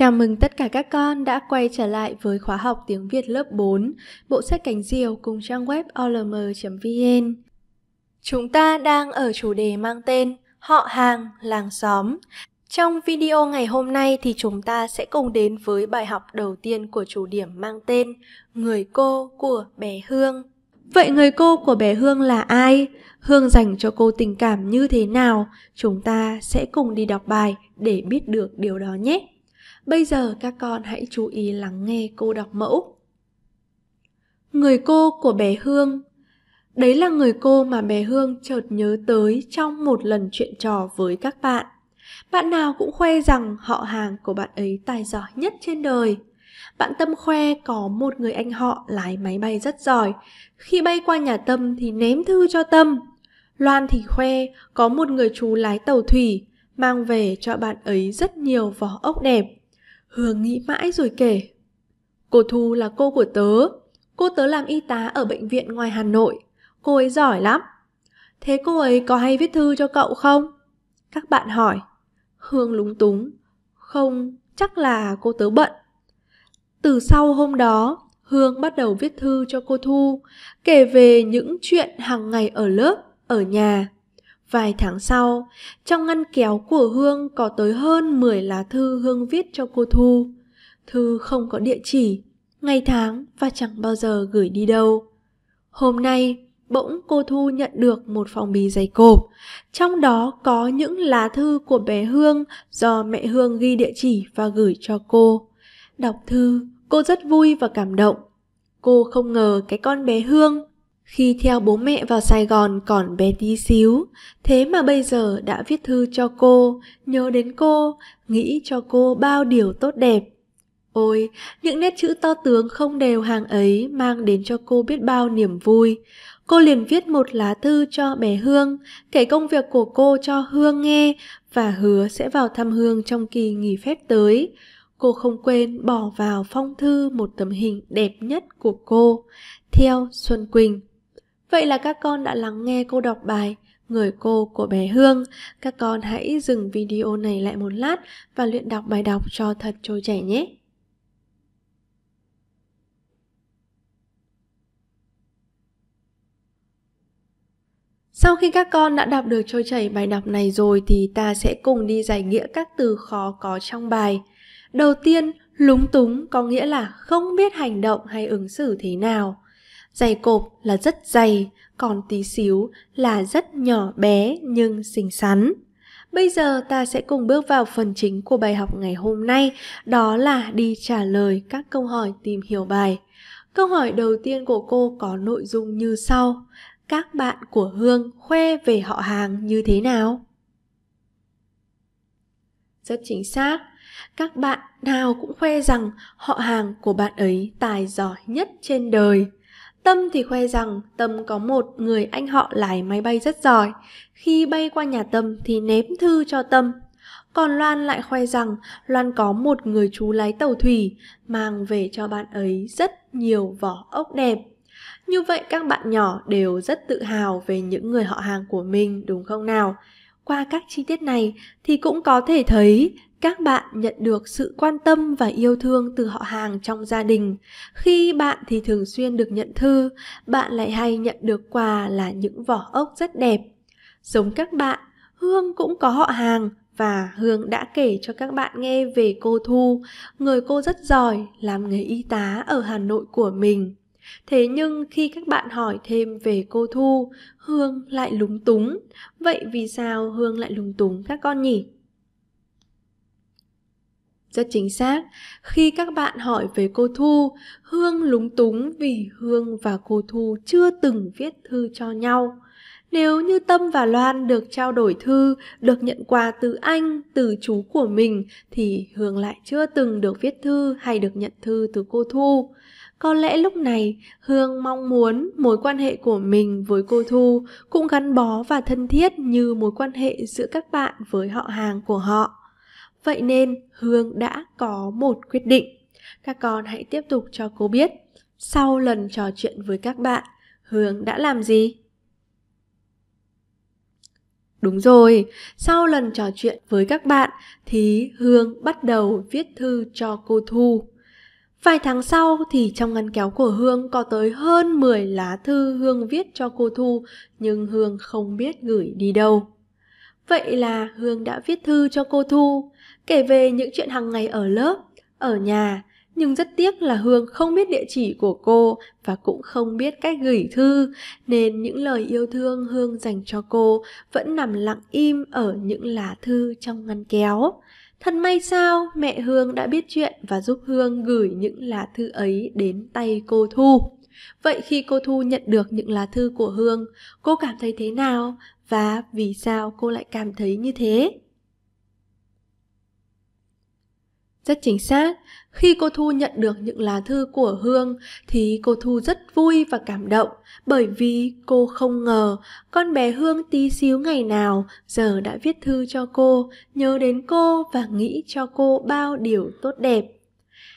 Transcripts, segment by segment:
Chào mừng tất cả các con đã quay trở lại với khóa học tiếng Việt lớp 4, bộ sách cánh diều cùng trang web olm.vn. Chúng ta đang ở chủ đề mang tên Họ hàng, làng xóm. Trong video ngày hôm nay thì chúng ta sẽ cùng đến với bài học đầu tiên của chủ điểm mang tên Người cô của bé Hương. Vậy người cô của bé Hương là ai? Hương dành cho cô tình cảm như thế nào? Chúng ta sẽ cùng đi đọc bài để biết được điều đó nhé. Bây giờ các con hãy chú ý lắng nghe cô đọc mẫu. Người cô của bé Hương Đấy là người cô mà bé Hương chợt nhớ tới trong một lần chuyện trò với các bạn. Bạn nào cũng khoe rằng họ hàng của bạn ấy tài giỏi nhất trên đời. Bạn Tâm khoe có một người anh họ lái máy bay rất giỏi. Khi bay qua nhà Tâm thì ném thư cho Tâm. Loan thì khoe có một người chú lái tàu thủy mang về cho bạn ấy rất nhiều vỏ ốc đẹp. Hương nghĩ mãi rồi kể. Cô Thu là cô của tớ. Cô tớ làm y tá ở bệnh viện ngoài Hà Nội. Cô ấy giỏi lắm. Thế cô ấy có hay viết thư cho cậu không? Các bạn hỏi. Hương lúng túng. Không, chắc là cô tớ bận. Từ sau hôm đó, Hương bắt đầu viết thư cho cô Thu, kể về những chuyện hàng ngày ở lớp, ở nhà Vài tháng sau, trong ngăn kéo của Hương có tới hơn 10 lá thư Hương viết cho cô Thu. Thư không có địa chỉ, ngày tháng và chẳng bao giờ gửi đi đâu. Hôm nay, bỗng cô Thu nhận được một phong bì dày cộp. Trong đó có những lá thư của bé Hương do mẹ Hương ghi địa chỉ và gửi cho cô. Đọc thư, cô rất vui và cảm động. Cô không ngờ cái con bé Hương khi theo bố mẹ vào Sài Gòn còn bé tí xíu, thế mà bây giờ đã viết thư cho cô, nhớ đến cô, nghĩ cho cô bao điều tốt đẹp. Ôi, những nét chữ to tướng không đều hàng ấy mang đến cho cô biết bao niềm vui. Cô liền viết một lá thư cho bé Hương, kể công việc của cô cho Hương nghe và hứa sẽ vào thăm Hương trong kỳ nghỉ phép tới. Cô không quên bỏ vào phong thư một tấm hình đẹp nhất của cô, theo Xuân Quỳnh. Vậy là các con đã lắng nghe cô đọc bài Người cô của bé Hương. Các con hãy dừng video này lại một lát và luyện đọc bài đọc cho thật trôi chảy nhé. Sau khi các con đã đọc được trôi chảy bài đọc này rồi thì ta sẽ cùng đi giải nghĩa các từ khó có trong bài. Đầu tiên, lúng túng có nghĩa là không biết hành động hay ứng xử thế nào. Dày cộp là rất dày, còn tí xíu là rất nhỏ bé nhưng xinh xắn. Bây giờ ta sẽ cùng bước vào phần chính của bài học ngày hôm nay, đó là đi trả lời các câu hỏi tìm hiểu bài. Câu hỏi đầu tiên của cô có nội dung như sau. Các bạn của Hương khoe về họ hàng như thế nào? Rất chính xác. Các bạn nào cũng khoe rằng họ hàng của bạn ấy tài giỏi nhất trên đời. Tâm thì khoe rằng Tâm có một người anh họ lái máy bay rất giỏi. Khi bay qua nhà Tâm thì ném thư cho Tâm. Còn Loan lại khoe rằng Loan có một người chú lái tàu thủy mang về cho bạn ấy rất nhiều vỏ ốc đẹp. Như vậy các bạn nhỏ đều rất tự hào về những người họ hàng của mình đúng không nào? qua các chi tiết này thì cũng có thể thấy các bạn nhận được sự quan tâm và yêu thương từ họ hàng trong gia đình khi bạn thì thường xuyên được nhận thư bạn lại hay nhận được quà là những vỏ ốc rất đẹp giống các bạn hương cũng có họ hàng và Hương đã kể cho các bạn nghe về cô Thu, người cô rất giỏi làm nghề y tá ở Hà Nội của mình thế nhưng khi các bạn hỏi thêm về cô thu hương lại lúng túng vậy vì sao hương lại lúng túng các con nhỉ rất chính xác khi các bạn hỏi về cô thu hương lúng túng vì hương và cô thu chưa từng viết thư cho nhau nếu như Tâm và Loan được trao đổi thư, được nhận quà từ anh, từ chú của mình thì Hương lại chưa từng được viết thư hay được nhận thư từ cô Thu. Có lẽ lúc này Hương mong muốn mối quan hệ của mình với cô Thu cũng gắn bó và thân thiết như mối quan hệ giữa các bạn với họ hàng của họ. Vậy nên Hương đã có một quyết định. Các con hãy tiếp tục cho cô biết sau lần trò chuyện với các bạn, Hương đã làm gì? Đúng rồi, sau lần trò chuyện với các bạn thì Hương bắt đầu viết thư cho cô Thu. Vài tháng sau thì trong ngăn kéo của Hương có tới hơn 10 lá thư Hương viết cho cô Thu nhưng Hương không biết gửi đi đâu. Vậy là Hương đã viết thư cho cô Thu, kể về những chuyện hàng ngày ở lớp, ở nhà, nhưng rất tiếc là Hương không biết địa chỉ của cô và cũng không biết cách gửi thư, nên những lời yêu thương Hương dành cho cô vẫn nằm lặng im ở những lá thư trong ngăn kéo. Thật may sao mẹ Hương đã biết chuyện và giúp Hương gửi những lá thư ấy đến tay cô Thu. Vậy khi cô Thu nhận được những lá thư của Hương, cô cảm thấy thế nào và vì sao cô lại cảm thấy như thế? Rất chính xác, khi cô Thu nhận được những lá thư của Hương thì cô Thu rất vui và cảm động bởi vì cô không ngờ con bé Hương tí xíu ngày nào giờ đã viết thư cho cô, nhớ đến cô và nghĩ cho cô bao điều tốt đẹp.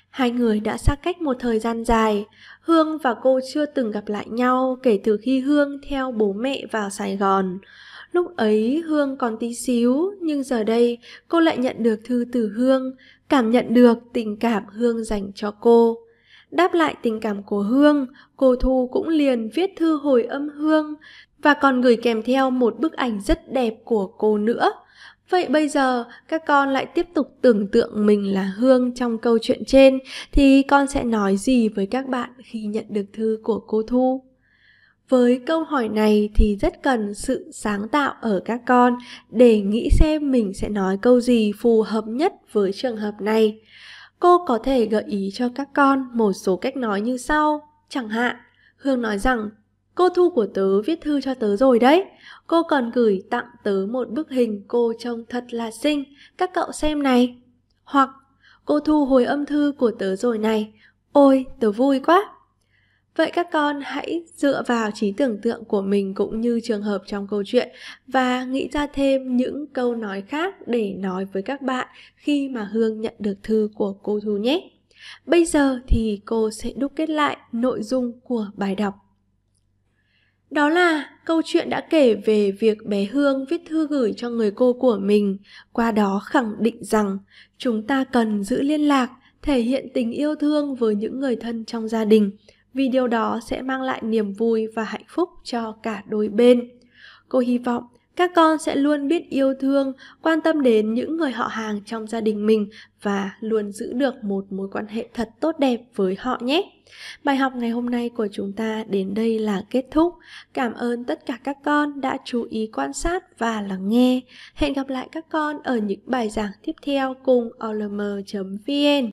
Hai người đã xa cách một thời gian dài, Hương và cô chưa từng gặp lại nhau kể từ khi Hương theo bố mẹ vào Sài Gòn. Lúc ấy Hương còn tí xíu, nhưng giờ đây cô lại nhận được thư từ Hương, cảm nhận được tình cảm Hương dành cho cô. Đáp lại tình cảm của Hương, cô Thu cũng liền viết thư hồi âm Hương và còn gửi kèm theo một bức ảnh rất đẹp của cô nữa. Vậy bây giờ các con lại tiếp tục tưởng tượng mình là Hương trong câu chuyện trên thì con sẽ nói gì với các bạn khi nhận được thư của cô Thu? với câu hỏi này thì rất cần sự sáng tạo ở các con để nghĩ xem mình sẽ nói câu gì phù hợp nhất với trường hợp này cô có thể gợi ý cho các con một số cách nói như sau chẳng hạn hương nói rằng cô thu của tớ viết thư cho tớ rồi đấy cô còn gửi tặng tớ một bức hình cô trông thật là xinh các cậu xem này hoặc cô thu hồi âm thư của tớ rồi này ôi tớ vui quá Vậy các con hãy dựa vào trí tưởng tượng của mình cũng như trường hợp trong câu chuyện và nghĩ ra thêm những câu nói khác để nói với các bạn khi mà Hương nhận được thư của cô Thu nhé. Bây giờ thì cô sẽ đúc kết lại nội dung của bài đọc. Đó là câu chuyện đã kể về việc bé Hương viết thư gửi cho người cô của mình, qua đó khẳng định rằng chúng ta cần giữ liên lạc, thể hiện tình yêu thương với những người thân trong gia đình vì điều đó sẽ mang lại niềm vui và hạnh phúc cho cả đôi bên cô hy vọng các con sẽ luôn biết yêu thương quan tâm đến những người họ hàng trong gia đình mình và luôn giữ được một mối quan hệ thật tốt đẹp với họ nhé bài học ngày hôm nay của chúng ta đến đây là kết thúc cảm ơn tất cả các con đã chú ý quan sát và lắng nghe hẹn gặp lại các con ở những bài giảng tiếp theo cùng olm vn